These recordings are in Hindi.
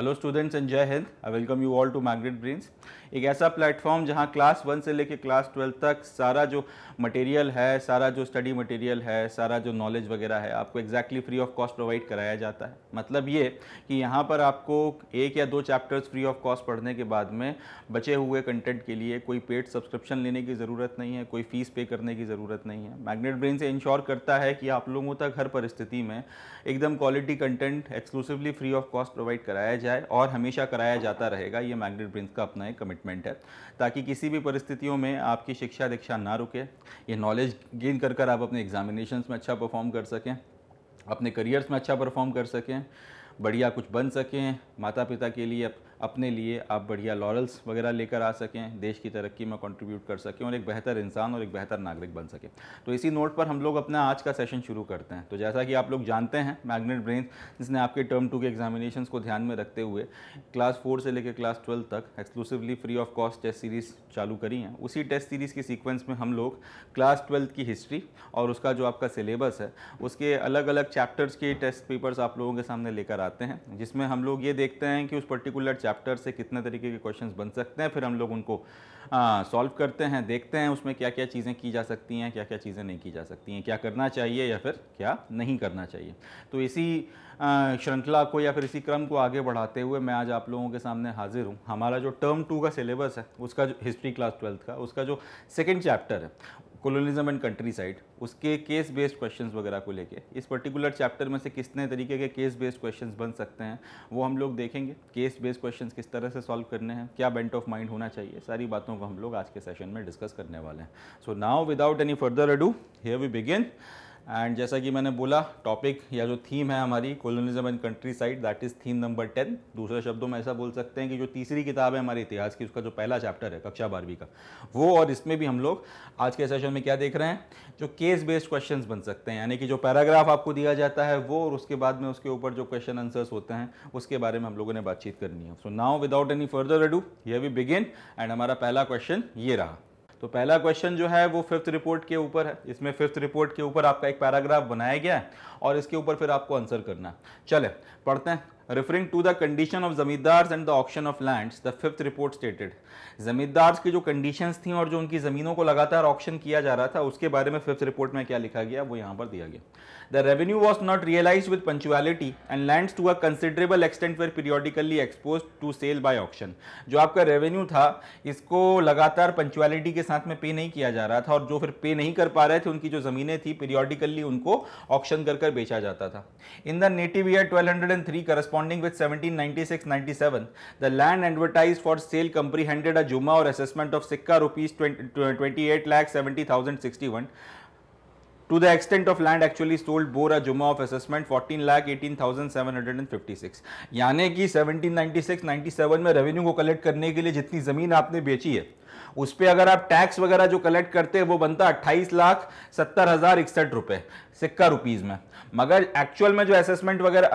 हेलो स्टूडेंट्स एंड जय हिंद I welcome you all to Magnet Brains एक ऐसा प्लेटफॉर्म जहां क्लास वन से लेकर क्लास ट्वेल्व तक सारा जो मटेरियल है सारा जो स्टडी मटेरियल है सारा जो नॉलेज वगैरह है आपको exactly free of cost provide कराया जाता है मतलब ये कि यहाँ पर आपको एक या दो चैप्टर्स फ्री ऑफ कॉस्ट पढ़ने के बाद में बचे हुए कंटेंट के लिए कोई पेड सब्सक्रिप्शन लेने की ज़रूरत नहीं है कोई फीस पे करने की ज़रूरत नहीं है मैग्नेट ब्रेन से इंश्योर करता है कि आप लोगों तक हर परिस्थिति में एकदम quality content exclusively free of cost provide कराया जाए जाए और हमेशा कराया जाता रहेगा ये मैग्नेट ब्रिंस का अपना एक कमिटमेंट है ताकि किसी भी परिस्थितियों में आपकी शिक्षा दीक्षा ना रुके ये नॉलेज गेन कर कर आप अपने एग्जामिनेशन में अच्छा परफॉर्म कर सकें अपने करियर्स में अच्छा परफॉर्म कर सकें बढ़िया कुछ बन सकें माता पिता के लिए अपने लिए आप बढ़िया लॉरल्स वगैरह लेकर आ सकें देश की तरक्की में कंट्रीब्यूट कर सकें और एक बेहतर इंसान और एक बेहतर नागरिक बन सकें तो इसी नोट पर हम लोग अपना आज का सेशन शुरू करते हैं तो जैसा कि आप लोग जानते हैं मैग्नेट ब्रेन जिसने आपके टर्म टू के एग्जामिनेशन को ध्यान में रखते हुए क्लास फोर से लेकर क्लास ट्वेल्व तक exclusively free of cost test series चालू करी हैं उसी टेस्ट सीरीज़ की सीक्वेंस में हम लोग क्लास ट्वेल्थ की हिस्ट्री और उसका जो आपका सिलेबस है उसके अलग अलग चैप्टर्स के टेस्ट पेपर्स आप लोगों के सामने लेकर आते हैं जिसमें हम लोग ये देखते हैं कि उस पर्टिकुलर चैप्टर से कितने तरीके के क्वेश्चंस बन सकते हैं फिर हम लोग उनको सॉल्व करते हैं देखते हैं उसमें क्या क्या चीज़ें की जा सकती हैं क्या क्या चीज़ें नहीं की जा सकती हैं क्या करना चाहिए या फिर क्या नहीं करना चाहिए तो इसी श्रृंखला को या फिर इसी क्रम को आगे बढ़ाते हुए मैं आज आप लोगों के सामने हाजिर हूँ हमारा जो टर्म टू का सिलेबस है उसका जो हिस्ट्री क्लास ट्वेल्थ का उसका जो सेकेंड चैप्टर है कोलोनिज्म एंड कंट्री साइड उसके केस बेस्ड क्वेश्चंस वगैरह को लेके इस पर्टिकुलर चैप्टर में से कितने तरीके के केस बेस्ड क्वेश्चंस बन सकते हैं वो हम लोग देखेंगे केस बेस्ड क्वेश्चंस किस तरह से सॉल्व करने हैं क्या बेंट ऑफ माइंड होना चाहिए सारी बातों को हम लोग आज के सेशन में डिस्कस करने वाले हैं so now without any further ado here we begin and जैसा कि मैंने बोला टॉपिक या जो थीम है हमारी colonialism and countryside that is theme number ten दूसरे शब्दों में ऐसा बोल सकते हैं कि जो तीसरी किताब है हमारे इतिहास की उसका जो पहला चैप्टर है कक्षा बारहवीं का वो और इसमें भी हम लोग आज के सेशन में क्या देख रहे हैं जो केस बेस्ड क्वेश्चन बन सकते हैं यानी कि जो पैराग्राफ आपको दिया जाता है वो और उसके बाद में उसके ऊपर जो क्वेश्चन आंसर्स होते हैं उसके बारे में हम लोगों ने बातचीत करनी है so now without any further ado ये वी बिगिन एंड हमारा पहला क्वेश्चन ये रहा तो पहला क्वेश्चन जो है वो फिफ्थ रिपोर्ट के ऊपर है इसमें फिफ्थ रिपोर्ट के ऊपर आपका एक पैराग्राफ बनाया गया है और इसके ऊपर फिर आपको आंसर करना है चले पढ़ते हैं referring to the condition of zamindars and the option of land the fifth report stated zamindars की जो कंडीशन थी और जो उनकी ज़मीनों को लगातार ऑप्शन किया जा रहा था उसके बारे में फिफ्थ रिपोर्ट में क्या लिखा गया वो यहाँ पर दिया गया the revenue was not realise with punctuality and land to a considerable extent were periodically expose to sale by option जो आपका रेवेन्यू था इसको लगातार पंचुअलिटी के साथ में पे नहीं किया जा रहा था और जो फिर पे नहीं कर पा रहे थे उनकी जो ज़मीनें थी पीरियोडिकली उनको ऑप्शन कर में बेचा जाता था in the native year 1203 corresponding with 1796-97 the land advertise for sale company hundred a jumma और assessment of sicca rupees twenty eight lakh seventy thousand sixty one to the extent of land actually sold bore a Juma of assessment 14 lakh 18,756 यानी कि 1796 97 में रेवेन्यू को कलेक्ट करने के लिए जितनी ज़मीन आपने बेची है उस पर अगर आप टैक्स वगैरह जो कलेक्ट करते हैं वो बनता 28 लाख सत्तर हज़ार इकसठ रुपए सिक्का रुपीज़ में मगर एक्चुअल में जो असेसमेंट वगैरह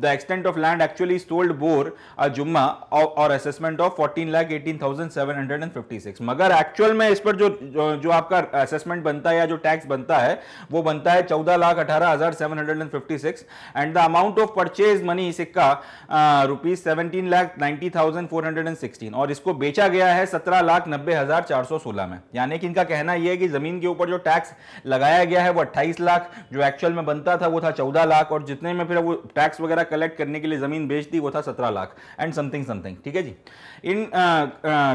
the extent of land actually sold bore jumma और assessment of fourteen lakh eighteen thousand seven hundred and fifty six मगर एक्चुअल में इस पर जो जो, आपका असेसमेंट बनता है या जो टैक्स बनता है वो बनता है चौदह लाख अठारह हजार seven hundred and fifty six and the amount of purchase money sicca rupees seventeen lakh ninety thousand four hundred and sixteen और इसको बेचा गया है सत्रह लाख नब्बे हजार चार सौ सोलह में यानी कि इनका कहना यह है कि जमीन के ऊपर जो टैक्स लगाया गया है वो अट्ठाईस लाख जो एक्चुअल साल में बनता था वो था चौदह लाख और जितने में फिर वो टैक्स वगैरह कलेक्ट करने के लिए ज़मीन बेचती वो था सत्रह लाख एंड समथिंग समथिंग ठीक है जी in uh, uh,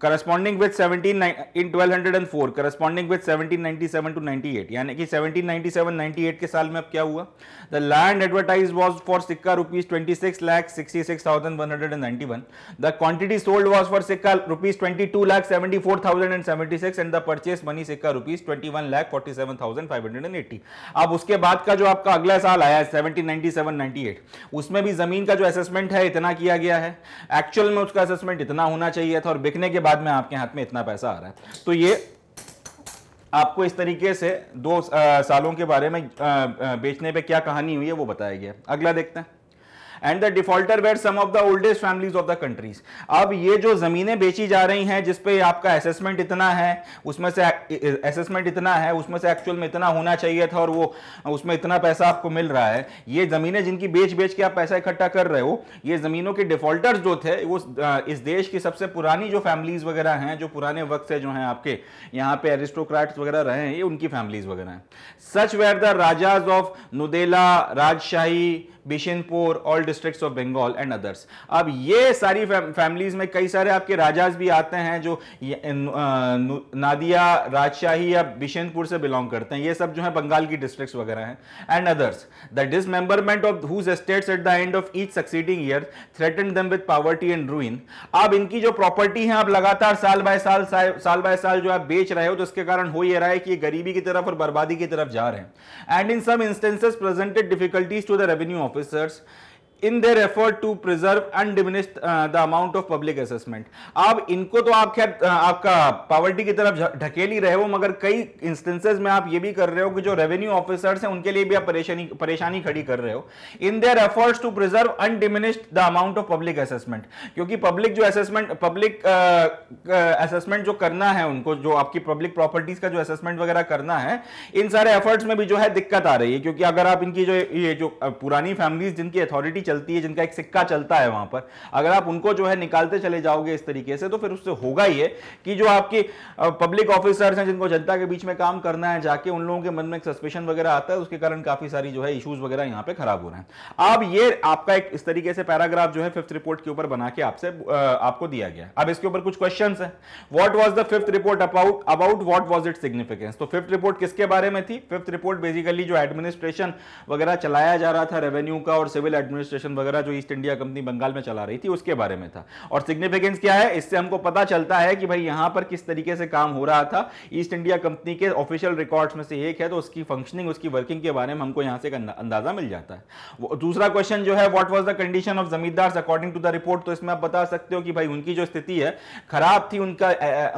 corresponding with seventeen in twelve hundred and four corresponding with seventeen ninety seven to ninety eight यानी कि seventeen ninety seven ninety eight के साल में अब क्या हुआ the land advertise was for sicca rupees twenty six lakh sixty six thousand one hundred and ninety one the quantity sold was for sicca rupees twenty two lakh seventy four thousand and seventy six and the purchase money sicca rupees twenty one lakh forty seven thousand five hundred and eighty अब उसके बाद का जो आपका अगला साल आया है seventeen ninety seven ninety eight उसमें भी जमीन का जो असेसमेंट है इतना किया गया है एक्चुअल में उसका असेसमेंट इतना होना चाहिए था और बिकने के बाद में आपके हाथ में इतना पैसा आ रहा है तो ये आपको इस तरीके से दो आ, सालों के बारे में आ, आ, बेचने पे क्या कहानी हुई है वो बताया गया अगला देखते हैं and the defaulter were some of the oldest families of the countries अब ये जो जमीनें बेची जा रही हैं जिसपे आपका असेसमेंट इतना है उसमें से असेसमेंट इतना है उसमें से एक्चुअल में इतना होना चाहिए था और वो उसमें इतना पैसा आपको मिल रहा है ये जमीनें जिनकी बेच बेच के आप पैसा इकट्ठा कर रहे हो ये जमीनों के डिफॉल्टर्स जो थे वो इस देश की सबसे पुरानी जो फैमिलीज वगैरह हैं जो पुराने वक्त से जो हैं आपके यहाँ पे एरिस्टोक्रैट्स वगैरह रहे हैं ये उनकी फैमिलीज वगैरह हैं such were the rajas of Nuddea Rajshahi Bishnupur old district of Bengal and others अब ये सारी फैमिलीज में कई सारे आपके राजाज भी आते हैं जो नादिया राजशाही या बिशनपुर से बिलोंग करते हैं ये सब जो है बंगाल की डिस्ट्रिक्ट वगैरह हैं and others the dismemberment of whose estates at the end of each succeeding year threaten them with poverty and ruin अब इनकी जो प्रॉपर्टी है आप लगातार साल बाय साल साल बाय साल जो आप बेच रहे हो तो इसके कारण हो ये रहा है कि ये गरीबी की तरफ और बर्बादी की तरफ जा रहे हैं and in some instances presented difficulties to the revenue officers in their effort to preserve undiminish the amount of public assessment आप इनको तो आप खैर आपका पॉवर्टी की तरफ ढकेल ही रहे हो मगर कई इंस्टेंसेज में आप ये भी कर रहे हो कि जो रेवेन्यू ऑफिसर्स हैं उनके लिए भी आप परेशानी परेशानी खड़ी कर रहे हो in their efforts to preserve undiminish the amount of public assessment क्योंकि पब्लिक जो असेसमेंट पब्लिक असेसमेंट जो करना है उनको जो आपकी पब्लिक प्रॉपर्टीज का जो असेसमेंट वगैरह करना है इन सारे एफर्ट्स में भी जो है दिक्कत आ रही है क्योंकि अगर आप इनकी जो ये जो पुरानी फैमिलीज जिनकी अथॉरिटी चलती है जिनका एक सिक्का चलता है वहां पर अगर आप उनको जो है निकालते चले जाओगे इस तरीके से तो फिर उससे होगा ही है कि जो आपके पब्लिक ऑफिसर्स हैं जिनको जनता के बीच में काम करना है जाके उन लोगों के मन में एक सस्पेशन वगैरह आता है उसके कारण काफी सारी जो है इश्यूज वगैरह यहाँ पे खराब हो रहे हैं अब ये आपका एक इस तरीके से पैराग्राफ जो है फिफ्थ रिपोर्ट के ऊपर बना के आपसे आपको दिया गया अब इसके ऊपर कुछ क्वेश्चन है what was the fifth report about about what was it significance तो फिफ्थ रिपोर्ट किसके बारे में थी फिफ्थ रिपोर्ट बेसिकली जो एडमिनिस्ट्रेशन वगैरह चलाया जा रहा था रेवेन्यू का और सिविल एडमिनिस्ट्रेशन स्टेशन वगैरह जो ईस्ट इंडिया कंपनी बंगाल में चला रही थी उसके बारे में था और सिग्निफिकेंस क्या है इससे हमको पता चलता है कि भाई यहां पर किस तरीके से काम हो रहा था ईस्ट इंडिया कंपनी के ऑफिशियल रिकॉर्ड्स में से एक है तो उसकी फंक्शनिंग उसकी वर्किंग के बारे में हमको यहां से अंदाजा मिल जाता है दूसरा क्वेश्चन जो है what was the condition of zamindars according to the report तो इसमें आप बता सकते हो कि भाई उनकी जो स्थिति है खराब थी उनका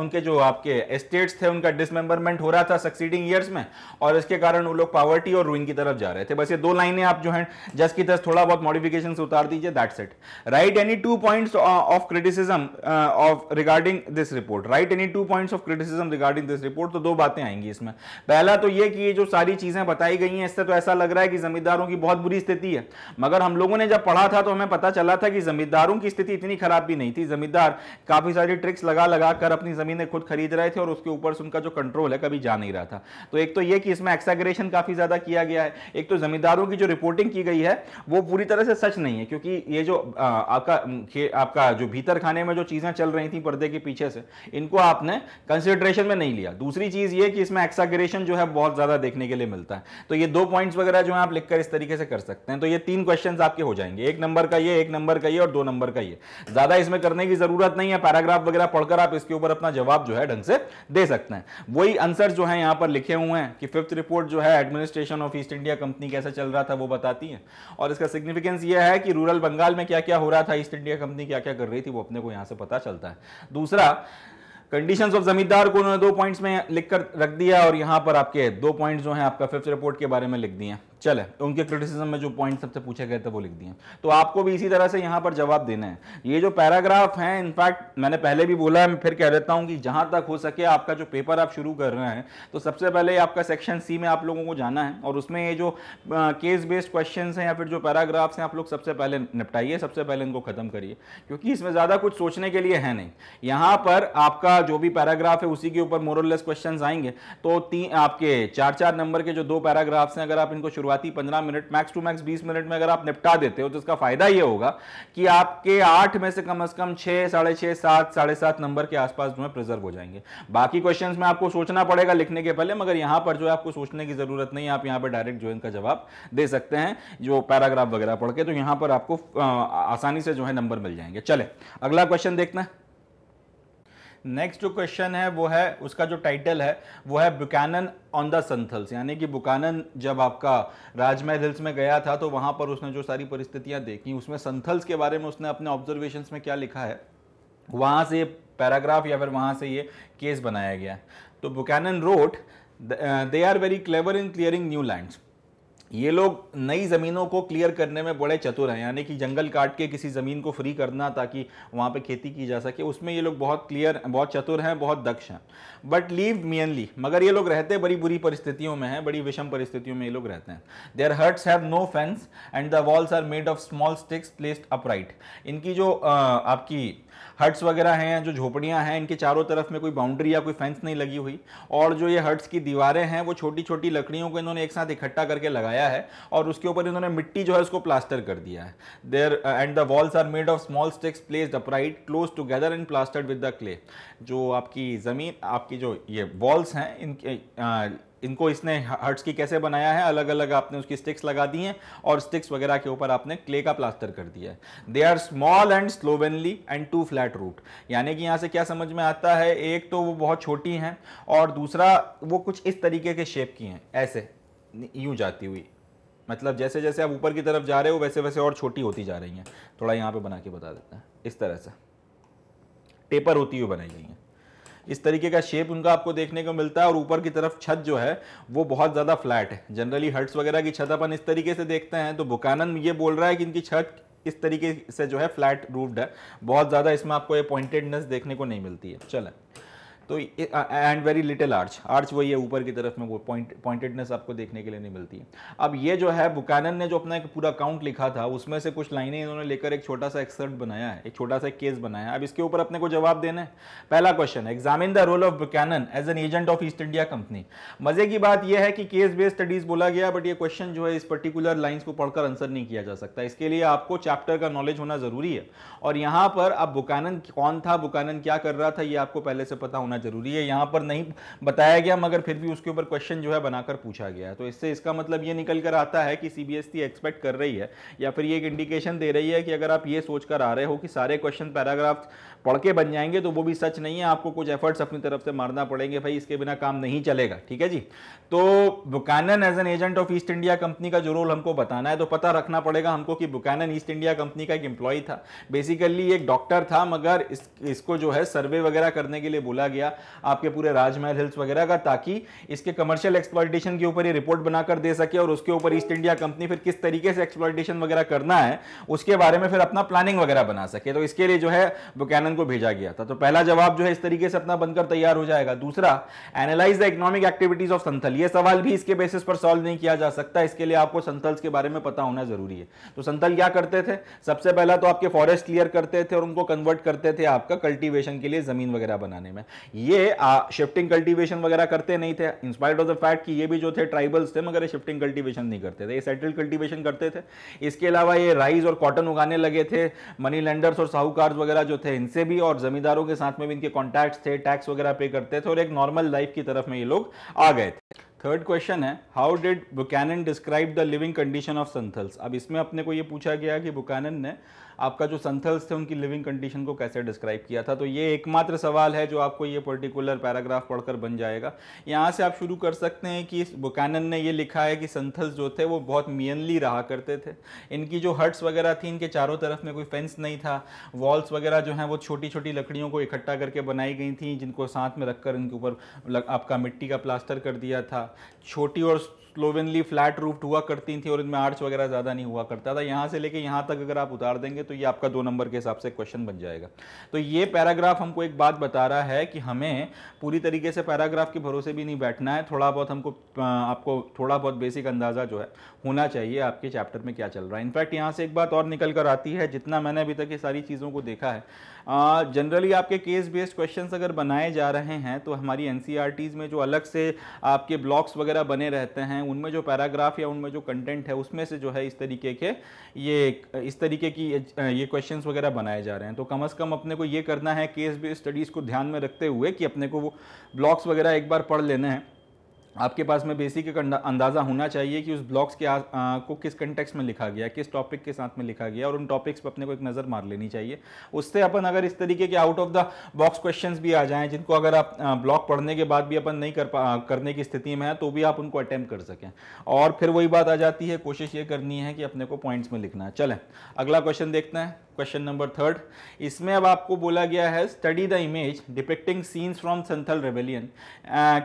उनके जो आपके एस्टेट्स थे उनका डिसमेंबरमेंट हो रहा था सक्सीडिंग ईयर्स में और इसके कारण वो लोग पावर्टी और रूइन की तरफ जा रहे थे बस ये दो लाइनें आप जो है जस की तस थोड़ा बहुत मॉडिफिक नोटिफिकेशन उतार दीजिए that's it right any two points of criticism of regarding this report right any two points of criticism regarding this report तो दो बातें आएंगी इसमें पहला तो ये कि ये जो सारी चीजें बताई गई हैं इससे तो ऐसा लग रहा है कि जमींदारों की बहुत बुरी स्थिति है मगर हम लोगों ने जब पढ़ा था तो हमें पता चला था कि जमींदारों की स्थिति इतनी खराब भी नहीं थी जमींदार काफी सारी ट्रिक्स लगा लगा कर अपनी जमीनें खुद खरीद रहे थे और उसके ऊपर उनका जो कंट्रोल है कभी जा नहीं रहा था तो एक तो यह कि इसमें एक्सेग्रेशन काफी ज्यादा किया गया है एक तो जमींदारों की जो रिपोर्टिंग की गई है वो पूरी तरह से से सच नहीं है क्योंकि ये जो आ, आपका आपका जो भीतर खाने में जो चीज़ें चल रही थी पर्दे के पीछे से इनको आपने कंसिडरेशन में नहीं लिया दूसरी चीज़ ये कि इसमें एक्सागरेशन जो है बहुत ज़्यादा देखने के लिए मिलता है तो ये दो पॉइंट्स वगैरह जो है आप लिखकर इस तरीके से कर सकते हैं तो ये तीन क्वेश्चन आपके हो जाएंगे एक नंबर का ये एक नंबर का ये और दो नंबर का ये ज़्यादा इसमें करने की ज़रूरत नहीं है पैराग्राफ वगैरह पढ़कर आप इसके ऊपर अपना जवाब जो है ढंग से दे सकते हैं वही आंसर जो है यहाँ पर लिखे हुए हैं कि फिफ्थ रिपोर्ट जो है administration of East India Company कैसे चल रहा था वो बताती है और इसका सिग्निफिकेंस यह है कि रूरल बंगाल में क्या क्या हो रहा था ईस्ट इंडिया कंपनी क्या क्या कर रही थी वो अपने को यहां से पता चलता है दूसरा कंडीशन ऑफ जमींदार को उन्होंने दो पॉइंट्स में लिखकर रख दिया और यहां पर आपके दो पॉइंट जो है आपका फिफ्थ रिपोर्ट के बारे में लिख दिए चले उनके क्रिटिसिज्म में जो पॉइंट सबसे पूछे गए थे वो लिख दिए तो आपको भी इसी तरह से यहां पर जवाब देना है ये जो पैराग्राफ है इनफैक्ट मैंने पहले भी बोला है मैं फिर कह देता हूं कि जहां तक हो सके आपका जो पेपर आप शुरू कर रहे हैं तो सबसे पहले आपका सेक्शन सी में आप लोगों को जाना है और उसमें ये जो केस बेस्ड क्वेश्चन हैं या फिर जो पैराग्राफ्स हैं आप लोग सबसे पहले निपटाइए सबसे पहले इनको ख़त्म करिए क्योंकि इसमें ज़्यादा कुछ सोचने के लिए है नहीं यहां पर आपका जो भी पैराग्राफ है उसी के ऊपर मोरलेस क्वेश्चन आएंगे तो तीन आपके चार चार नंबर के जो दो पैराग्राफ्स हैं अगर आप इनको शुरुआत शुरुआती पंद्रह मिनट मैक्स टू मैक्स बीस मिनट में अगर आप निपटा देते हो तो इसका फायदा यह होगा कि आपके आठ में से कम अज कम छह साढ़े छह सात साढ़े सात नंबर के आसपास जो है प्रिजर्व हो जाएंगे बाकी क्वेश्चन में आपको सोचना पड़ेगा लिखने के पहले मगर यहां पर जो है आपको सोचने की जरूरत नहीं आप यहां पर डायरेक्ट जो इनका जवाब दे सकते हैं जो पैराग्राफ वगैरह पढ़ के तो यहां पर आपको आसानी से जो है नंबर मिल जाएंगे चले अगला क्वेश्चन देखना है नेक्स्ट जो क्वेश्चन है वो है उसका जो टाइटल है वो है बुकानन ऑन द संथल्स यानी कि बुकानन जब आपका राजमहल हिल्स में गया था तो वहाँ पर उसने जो सारी परिस्थितियाँ देखी उसमें संथल्स के बारे में उसने अपने ऑब्जर्वेशन में क्या लिखा है वहाँ से ये पैराग्राफ या फिर वहाँ से ये केस बनाया गया तो Buchanan wrote they are very clever in clearing new lands ये लोग नई ज़मीनों को क्लियर करने में बड़े चतुर हैं यानी कि जंगल काट के किसी ज़मीन को फ्री करना ताकि वहाँ पे खेती की जा सके उसमें ये लोग बहुत क्लियर बहुत चतुर हैं बहुत दक्ष हैं बट लीव मियनली मगर ये लोग रहते बड़ी बुरी परिस्थितियों में हैं बड़ी विषम परिस्थितियों में ये लोग रहते हैं their huts have no fence and the walls are made of small sticks placed upright इनकी जो आ, आपकी हट्स वगैरह हैं जो झोपड़ियाँ हैं इनके चारों तरफ में कोई बाउंड्री या कोई फेंस नहीं लगी हुई और जो ये हट्स की दीवारें हैं वो छोटी छोटी लकड़ियों को इन्होंने एक साथ इकट्ठा करके लगाया लगाया है और उसके ऊपर इन्होंने मिट्टी जो है उसको प्लास्टर कर दिया है there and the walls are made of small sticks placed upright close together and plastered with the clay जो आपकी ज़मीन आपकी जो ये वॉल्स हैं इनके आ, uh, इनको इसने हर्ट्स की कैसे बनाया है अलग अलग आपने उसकी स्टिक्स लगा दी हैं और स्टिक्स वगैरह के ऊपर आपने क्ले का प्लास्टर कर दिया है they are small and slovenly and too flat roof यानी कि यहाँ से क्या समझ में आता है एक तो वो बहुत छोटी हैं और दूसरा वो कुछ इस तरीके के शेप की हैं ऐसे यूं जाती हुई मतलब जैसे जैसे आप ऊपर की तरफ जा रहे हो वैसे वैसे और छोटी होती जा रही हैं थोड़ा यहाँ पे बना के बता देते हैं इस तरह से टेपर होती हुई बनाई गई हैं इस तरीके का शेप उनका आपको देखने को मिलता है और ऊपर की तरफ छत जो है वो बहुत ज़्यादा फ्लैट है जनरली हट्स वगैरह की छत अपन इस तरीके से देखते हैं तो बुकानन ये बोल रहा है कि इनकी छत इस तरीके से जो है फ्लैट रूफ्ड है बहुत ज़्यादा इसमें आपको ये पॉइंटेडनेस देखने को नहीं मिलती है चलें तो and very little arch arch वही है ऊपर की तरफ में वो पॉइंट पॉइंटेडनेस आपको देखने के लिए नहीं मिलती है अब ये जो है बुकानन ने जो अपना एक पूरा काउंट लिखा था उसमें से कुछ लाइनें इन्होंने लेकर एक छोटा सा एक्सर्ट बनाया है एक छोटा सा केस बनाया है अब इसके ऊपर अपने को जवाब देना है पहला question examine the role of Buchanan as an agent of East India Company मजे की बात यह है कि केस बेस्ड स्टडीज बोला गया बट ये क्वेश्चन जो है इस पर्टिकुलर लाइन्स को पढ़कर आंसर नहीं किया जा सकता इसके लिए आपको चैप्टर का नॉलेज होना जरूरी है और यहाँ पर अब बुकानन कौन था बुकानन क्या कर रहा था ये आपको पहले से पता होना होना जरूरी है यहाँ पर नहीं बताया गया मगर फिर भी उसके ऊपर क्वेश्चन जो है बनाकर पूछा गया है तो इससे इसका मतलब ये निकल कर आता है कि सी बी एक्सपेक्ट कर रही है या फिर ये एक इंडिकेशन दे रही है कि अगर आप ये सोच कर आ रहे हो कि सारे क्वेश्चन पैराग्राफ पढ़ के बन जाएंगे तो वो भी सच नहीं है आपको कुछ एफर्ट्स अपनी तरफ से मारना पड़ेंगे भाई इसके बिना काम नहीं चलेगा ठीक है जी तो Buchanan as an agent of East India Company का जो रोल हमको बताना है तो पता रखना पड़ेगा हमको कि बुकैनन ईस्ट इंडिया कंपनी का एक एम्प्लॉय था बेसिकली एक डॉक्टर था मगर इस, इसको जो है सर्वे वगैरह करने के लिए बोला गया या आपके पूरे राजमहल हिल्स वगैरह का ताकि इसके कमर्शियल एक्सप्लॉयटेशन के ऊपर ये रिपोर्ट बनाकर दे सके और उसके ऊपर ईस्ट इंडिया कंपनी फिर किस तरीके से एक्सप्लॉयटेशन वगैरह करना है उसके बारे में फिर अपना प्लानिंग वगैरह बना सके तो इसके लिए जो है बुकैनन को भेजा गया था तो पहला जवाब जो है इस तरीके से अपना बनकर तैयार हो जाएगा दूसरा analyse the economic activities of Santhal ये सवाल भी इसके बेसिस पर सॉल्व नहीं किया जा सकता इसके लिए आपको संथल्स के बारे में पता होना जरूरी है तो संथल क्या करते थे सबसे पहला तो आपके फॉरेस्ट क्लियर करते थे और उनको कन्वर्ट करते थे आपका कल्टीवेशन के लिए जमीन वगैरह बनाने में ये शिफ्टिंग कल्टीवेशन वगैरह करते नहीं थे इंस्पायर्ड ऑफ द फैक्ट कि ये भी जो थे ट्राइबल्स थे मगर ये शिफ्टिंग कल्टीवेशन नहीं करते थे ये सेटल कल्टीवेशन करते थे इसके अलावा ये राइस और कॉटन उगाने लगे थे मनी लेंडर्स और साहूकार वगैरह जो थे इनसे भी और जमींदारों के साथ में भी इनके कॉन्टैक्ट थे टैक्स वगैरह पे करते थे और एक नॉर्मल लाइफ की तरफ में ये लोग आ गए थे थर्ड क्वेश्चन है how did Buchanan describe the living condition of Santhals अब इसमें अपने को ये पूछा गया कि बुकैनन ने आपका जो संथल्स थे उनकी लिविंग कंडीशन को कैसे डिस्क्राइब किया था तो ये एकमात्र सवाल है जो आपको ये पर्टिकुलर पैराग्राफ पढ़कर बन जाएगा यहाँ से आप शुरू कर सकते हैं कि बुकैनन ने ये लिखा है कि संथल्स जो थे वो बहुत मियनली रहा करते थे इनकी जो हट्स वगैरह थी इनके चारों तरफ में कोई फेंस नहीं था वॉल्स वगैरह जो हैं वो छोटी छोटी लकड़ियों को इकट्ठा करके बनाई गई थी जिनको साथ में रखकर इनके ऊपर आपका मिट्टी का प्लास्टर कर दिया था छोटी और स्लोवेनली फ्लैट रूफ्ड हुआ करती थी और इनमें आर्च वगैरह ज़्यादा नहीं हुआ करता था यहाँ से लेके यहाँ तक अगर आप उतार देंगे तो ये आपका दो नंबर के हिसाब से क्वेश्चन बन जाएगा तो ये पैराग्राफ हमको एक बात बता रहा है कि हमें पूरी तरीके से पैराग्राफ के भरोसे भी नहीं बैठना है थोड़ा बहुत हमको आपको थोड़ा बहुत बेसिक अंदाज़ा जो है होना चाहिए आपके चैप्टर में क्या चल रहा है इनफैक्ट यहाँ से एक बात और निकल कर आती है जितना मैंने अभी तक ये सारी चीज़ों को देखा है जनरली आपके केस बेस्ड क्वेश्चन अगर बनाए जा रहे हैं तो हमारी एन e में जो अलग से आपके ब्लॉक्स वगैरह बने रहते हैं उनमें जो पैराग्राफ या उनमें जो कंटेंट है उसमें से जो है इस तरीके के ये इस तरीके की ये क्वेश्चन वगैरह बनाए जा रहे हैं तो कम अज़ कम अपने को ये करना है केस बेस्ड स्टडीज़ को ध्यान में रखते हुए कि अपने को वो ब्लॉग्स वगैरह एक बार पढ़ लेने हैं आपके पास में बेसिक एक अंदाज़ा होना चाहिए कि उस ब्लॉग्स के आ, आ, को किस कंटेक्स में लिखा गया किस टॉपिक के साथ में लिखा गया और उन टॉपिक्स पर अपने को एक नज़र मार लेनी चाहिए उससे अपन अगर इस तरीके के out of the box questions भी आ जाएं जिनको अगर आप ब्लॉग पढ़ने के बाद भी अपन नहीं कर पा करने की स्थिति में है तो भी आप उनको अटैम्प्ट कर सकें और फिर वही बात आ जाती है कोशिश ये करनी है कि अपने को पॉइंट्स में लिखना है चलें अगला क्वेश्चन देखते हैं क्वेश्चन नंबर थर्ड इसमें अब आपको बोला गया है study the image depicting scenes from Santhal rebellion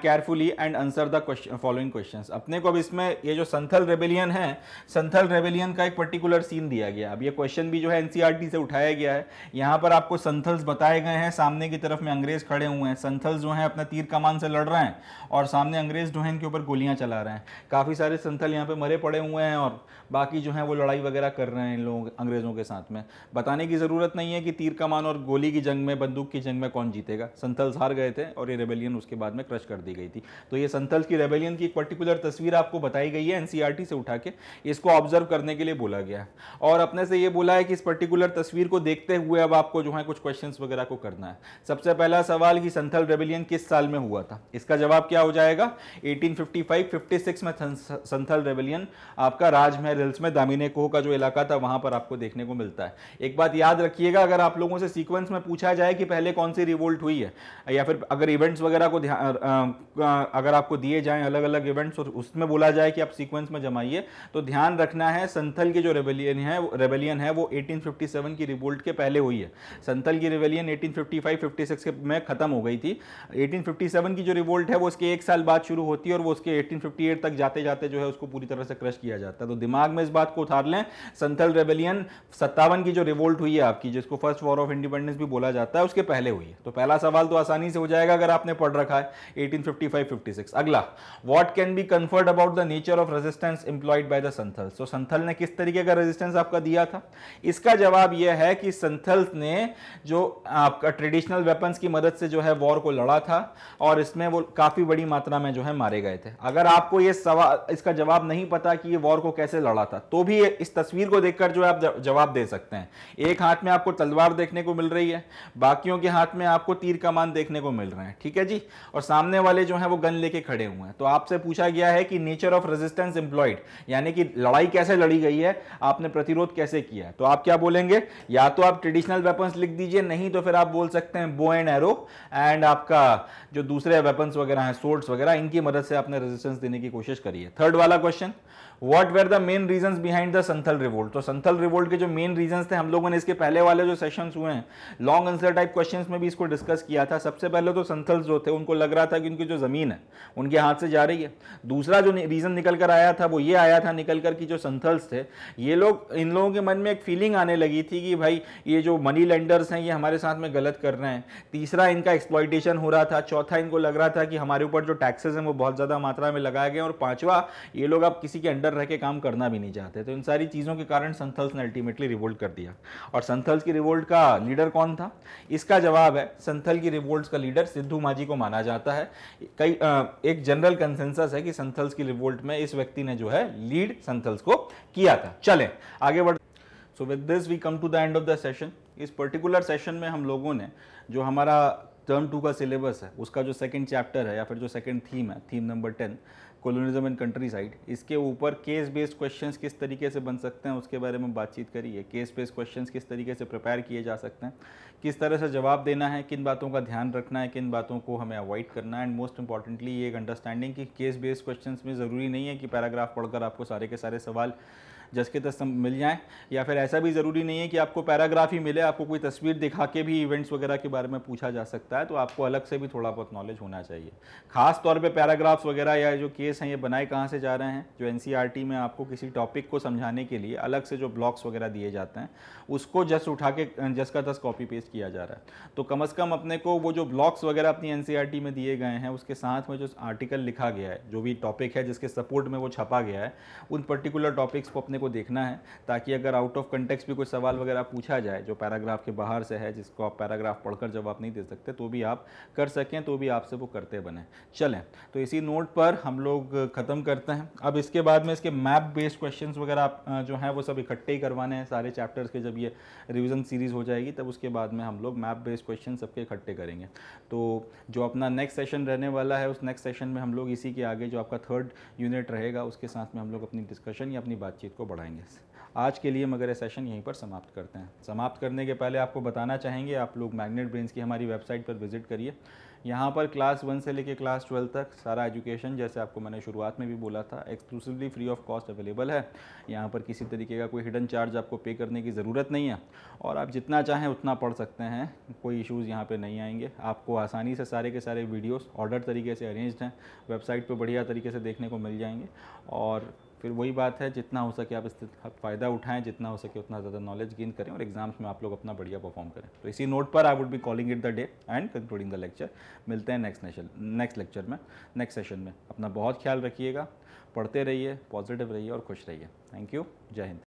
carefully and answer the question following question अपने को अब इसमें ये जो संथल रेबेलियन है संथल रेबेलियन का एक पर्टिकुलर सीन दिया गया अब ये क्वेश्चन भी जो है एनसीईआरटी e से उठाया गया है यहाँ पर आपको संथल्स बताए गए हैं सामने की तरफ में अंग्रेज खड़े हुए हैं संथल्स जो है अपना तीर कमान से लड़ रहे हैं और सामने अंग्रेज जो है इनके ऊपर गोलियाँ चला रहे हैं काफ़ी सारे संथल यहाँ पर मरे पड़े हुए हैं और बाकी जो है वो लड़ाई वगैरह कर रहे हैं इन लोगों अंग्रेज़ों के साथ में बताने की ज़रूरत नहीं है कि तीर कमान और गोली की जंग में बंदूक की जंग में कौन जीतेगा संथल्स हार गए थे और ये रेबेलियन उसके बाद में क्रश कर दी गई थी तो ये संथल्स की रेबेलियन की एक पर्टिकुलर तस्वीर आपको बताई गई है एन e से उठा के इसको ऑब्जर्व करने के लिए बोला गया और अपने से ये बोला है कि इस पर्टिकुलर तस्वीर को देखते हुए अब आपको जो है कुछ क्वेश्चन वगैरह को करना है सबसे पहला सवाल कि संथल रेबेलियन किस साल में हुआ था इसका जवाब क्या हो जाएगा एटीन फिफ्टी में संथल रेबेलियन आपका राजमहल हिल्स में दामिने कोह का जो इलाका था वहाँ पर आपको देखने को मिलता है एक बात याद रखिएगा अगर आप लोगों से सीक्वेंस में पूछा जाए कि पहले कौन सी रिवोल्ट हुई है या फिर अगर इवेंट्स वगैरह को ध्यान अगर आपको दिए जाएं अलग अलग इवेंट्स और उसमें बोला जाए कि आप सीक्वेंस में जमाइए तो ध्यान रखना है संथल की जो रेबेलियन है रेबेलियन है वो एटीन की रिवोल्ट के पहले हुई है संथल की रेबेलियन एटीन फिफ्टी के में ख़त्म हो गई थी एटीन की जो रिवोल्ट है वो उसके एक साल बाद शुरू होती है और वो उसके एटीन तक जाते जाते जो है उसको पूरी तरह से क्रश किया जाता है तो दिमाग में इस बात को उतार लें संथल रेबेलियन सत्तावन की जो रिवोल्ट हुई है आपकी जिसको फर्स्ट वॉर ऑफ इंडिपेंडेंस भी बोला जाता है उसके पहले हुई है तो पहला सवाल तो आसानी से हो जाएगा अगर आपने पढ़ रखा है 1855-56 अगला what can be conferred about the nature of resistance employed by the Santhal so Santhal ने किस तरीके का रेजिस्टेंस आपका दिया था इसका जवाब यह है कि संथल ने जो आपका ट्रेडिशनल वेपन्स की मदद से जो है वॉर को लड़ा था और इसमें वो काफ़ी बड़ी मात्रा में जो है मारे गए थे अगर आपको ये सवाल इसका जवाब नहीं पता कि ये वॉर को कैसे लड़ा था तो भी इस तस्वीर को देखकर जो है आप जवाब दे सकते हैं एक हाथ में आपको तलवार देखने को मिल रही है बाकियों के हाथ में आपको तीर कमान देखने को मिल रहे हैं ठीक है जी और सामने वाले जो है वो गन लेके खड़े हुए हैं तो आपसे पूछा गया है कि नेचर ऑफ रेजिस्टेंस एम्प्लॉयड यानी कि लड़ाई कैसे लड़ी गई है आपने प्रतिरोध कैसे किया है तो आप क्या बोलेंगे या तो आप ट्रेडिशनल वेपन्स लिख दीजिए नहीं तो फिर आप बोल सकते हैं बो एंड एरो एंड आपका जो दूसरे वेपन्स वगैरह हैं सोर्ड्स वगैरह इनकी मदद से आपने रेजिस्टेंस देने की कोशिश करी है थर्ड वाला question what were the main reasons behind the Santhal revolt तो संथल रिवोल्ट के जो मेन रीजंस थे हम लोगों ने इसके पहले वाले जो सेशंस हुए हैं लॉन्ग आंसर टाइप क्वेश्चंस में भी इसको डिस्कस किया था सबसे पहले तो संथल्स जो थे उनको लग रहा था कि उनकी जो ज़मीन है उनके हाथ से जा रही है दूसरा जो रीज़न निकल कर आया था वो ये आया था निकल कर कि जो संथल्स थे ये लोग इन लोगों के मन में एक फीलिंग आने लगी थी कि भाई ये जो मनी लेंडर्स हैं ये हमारे साथ में गलत कर रहे हैं तीसरा इनका एक्सप्लॉयटेशन हो रहा था चौथा इनको लग रहा था कि हमारे ऊपर जो टैक्सेस हैं वो बहुत ज़्यादा मात्रा में लगाए गए और पाँचवा ये लोग अब किसी के अंडर अंदर रह के काम करना भी नहीं चाहते तो इन सारी चीज़ों के कारण संथल्स ने अल्टीमेटली रिवोल्ट कर दिया और संथल्स की रिवोल्ट का लीडर कौन था इसका जवाब है संथल की रिवोल्ट का लीडर सिद्धू माझी को माना जाता है कई एक जनरल कंसेंसस है कि संथल्स की रिवोल्ट में इस व्यक्ति ने जो है लीड संथल्स को किया था चलें आगे बढ़ so with this we come to the end of the session इस पर्टिकुलर सेशन में हम लोगों ने जो हमारा टर्म टू का सिलेबस है उसका जो सेकंड चैप्टर है या फिर जो सेकंड थीम है theme number ten colonialism in countryside इसके ऊपर केस बेस्ड क्वेश्चंस किस तरीके से बन सकते हैं उसके बारे में बातचीत करी है केस बेस्ड क्वेश्चंस किस तरीके से प्रिपेयर किए जा सकते हैं किस तरह से जवाब देना है किन बातों का ध्यान रखना है किन बातों को हमें अवॉइड करना है एंड मोस्ट इंपॉर्टेंटली ये एक अंडरस्टैंडिंग कि केस बेस्ड क्वेश्चन में ज़रूरी नहीं है कि पैराग्राफ पढ़कर आपको सारे के सारे सवाल जस के तस मिल जाएँ या फिर ऐसा भी ज़रूरी नहीं है कि आपको पैराग्राफ ही मिले आपको कोई तस्वीर दिखा के भी इवेंट्स वगैरह के बारे में पूछा जा सकता है तो आपको अलग से भी थोड़ा बहुत नॉलेज होना चाहिए खास तौर पे पैराग्राफ्स वगैरह या जो केस हैं ये बनाए कहाँ से जा रहे हैं जो एन e में आपको किसी टॉपिक को समझाने के लिए अलग से जो ब्लॉक्स वगैरह दिए जाते हैं उसको जस्ट उठा के जस का तस कॉपी पेस्ट किया जा रहा है तो कम अज़ कम अपने को वो जो ब्लॉक्स वगैरह अपनी एन e में दिए गए हैं उसके साथ में जो आर्टिकल लिखा गया है जो भी टॉपिक है जिसके सपोर्ट में वो छपा गया है उन पर्टिकुलर टॉपिक्स को अपने को देखना है ताकि अगर आउट ऑफ कंटेक्स भी कोई सवाल वगैरह पूछा जाए जो पैराग्राफ के बाहर से है जिसको आप पैराग्राफ पढ़कर जवाब नहीं दे सकते तो भी आप कर सकें तो भी आपसे वो करते बने चलें तो इसी नोट पर हम लोग ख़त्म करते हैं अब इसके बाद में इसके मैप बेस्ड क्वेश्चन वगैरह आप जो हैं वो सब इकट्ठे ही करवाने हैं सारे चैप्टर्स के जब ये रिविज़न सीरीज़ हो जाएगी तब उसके बाद में हम लोग मैप बेस्ड क्वेश्चन सबके इकट्ठे करेंगे तो जो अपना नेक्स्ट सेशन रहने वाला है उस नेक्स्ट सेशन में हम लोग इसी के आगे जो आपका थर्ड यूनिट रहेगा उसके साथ में हम लोग अपनी डिस्कशन या अपनी बातचीत को बढ़ाएंगे आज के लिए मगर ये सेशन यहीं पर समाप्त करते हैं समाप्त करने के पहले आपको बताना चाहेंगे आप लोग मैग्नेट ब्रेंस की हमारी वेबसाइट पर विजिट करिए यहाँ पर क्लास वन से लेकर क्लास ट्वेल्व तक सारा एजुकेशन जैसे आपको मैंने शुरुआत में भी बोला था exclusively free of cost available है यहाँ पर किसी तरीके का कोई हिडन चार्ज आपको पे करने की ज़रूरत नहीं है और आप जितना चाहें उतना पढ़ सकते हैं कोई इशूज़ यहाँ पर नहीं आएंगे आपको आसानी से सारे के सारे वीडियोज़ ऑर्डर तरीके से अरेंज हैं वेबसाइट पर बढ़िया तरीके से देखने को मिल जाएंगे और फिर वही बात है जितना हो सके आप इससे फ़ायदा उठाएं जितना हो सके उतना ज़्यादा नॉलेज गेन करें और एग्जाम्स में आप लोग अपना बढ़िया परफॉर्म करें तो इसी नोट पर I would be calling it the day and concluding the lecture मिलते हैं नेक्स्ट नेशन नेक्स्ट लेक्चर में नेक्स्ट सेशन में अपना बहुत ख्याल रखिएगा पढ़ते रहिए पॉजिटिव रहिए और खुश रहिए थैंक यू जय हिंद